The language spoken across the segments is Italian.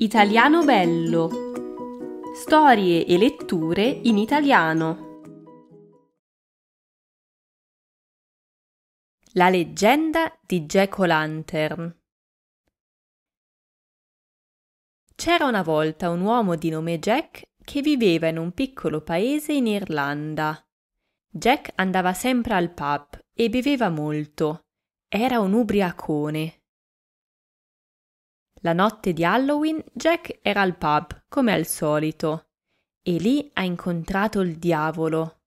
Italiano Bello. Storie e letture in italiano. La leggenda di Jack O'Lantern. C'era una volta un uomo di nome Jack che viveva in un piccolo paese in Irlanda. Jack andava sempre al pub e beveva molto. Era un ubriacone. La notte di Halloween Jack era al pub, come al solito, e lì ha incontrato il diavolo.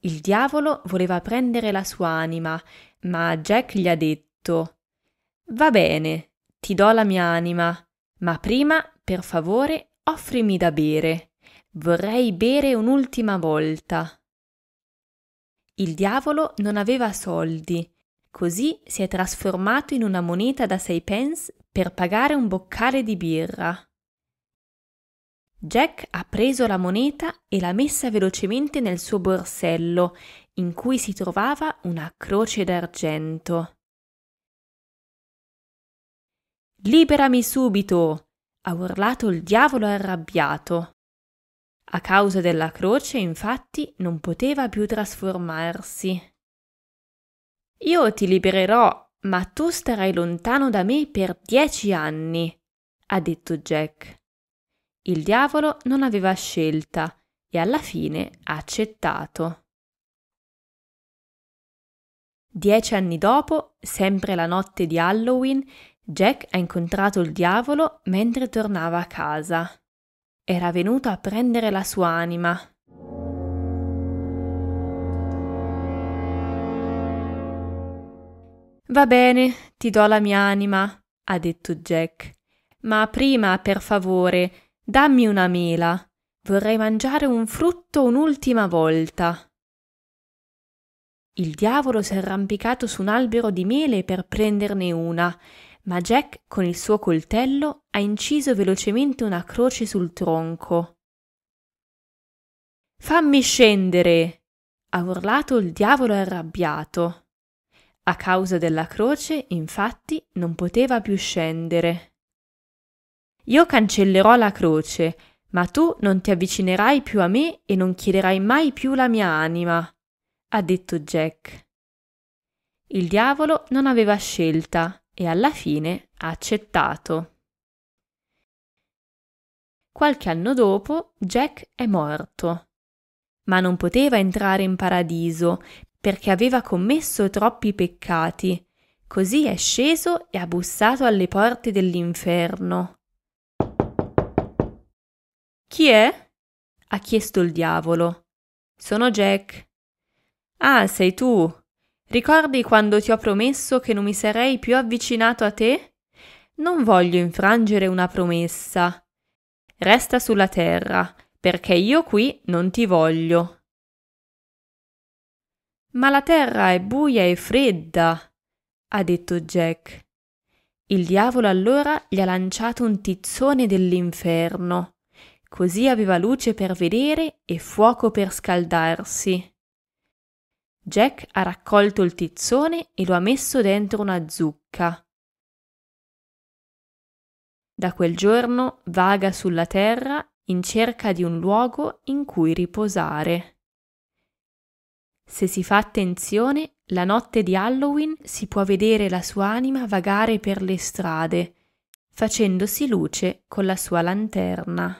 Il diavolo voleva prendere la sua anima, ma Jack gli ha detto Va bene, ti do la mia anima, ma prima, per favore, offrimi da bere. Vorrei bere un'ultima volta. Il diavolo non aveva soldi, così si è trasformato in una moneta da 6 pence per pagare un boccale di birra. Jack ha preso la moneta e l'ha messa velocemente nel suo borsello, in cui si trovava una croce d'argento. Liberami subito! ha urlato il diavolo arrabbiato. A causa della croce, infatti, non poteva più trasformarsi. Io ti libererò, ma tu starai lontano da me per dieci anni, ha detto Jack. Il diavolo non aveva scelta e alla fine ha accettato. Dieci anni dopo, sempre la notte di Halloween, Jack ha incontrato il diavolo mentre tornava a casa era venuto a prendere la sua anima. Va bene, ti do la mia anima, ha detto Jack. Ma prima, per favore, dammi una mela. Vorrei mangiare un frutto un'ultima volta. Il diavolo si è arrampicato su un albero di mele per prenderne una ma Jack con il suo coltello ha inciso velocemente una croce sul tronco. Fammi scendere! ha urlato il diavolo arrabbiato. A causa della croce, infatti, non poteva più scendere. Io cancellerò la croce, ma tu non ti avvicinerai più a me e non chiederai mai più la mia anima, ha detto Jack. Il diavolo non aveva scelta e alla fine ha accettato. Qualche anno dopo Jack è morto, ma non poteva entrare in paradiso perché aveva commesso troppi peccati, così è sceso e ha bussato alle porte dell'inferno. Chi è? ha chiesto il diavolo. Sono Jack. Ah, sei tu, Ricordi quando ti ho promesso che non mi sarei più avvicinato a te? Non voglio infrangere una promessa. Resta sulla terra, perché io qui non ti voglio. Ma la terra è buia e fredda, ha detto Jack. Il diavolo allora gli ha lanciato un tizzone dell'inferno. Così aveva luce per vedere e fuoco per scaldarsi. Jack ha raccolto il tizzone e lo ha messo dentro una zucca. Da quel giorno vaga sulla terra in cerca di un luogo in cui riposare. Se si fa attenzione, la notte di Halloween si può vedere la sua anima vagare per le strade, facendosi luce con la sua lanterna.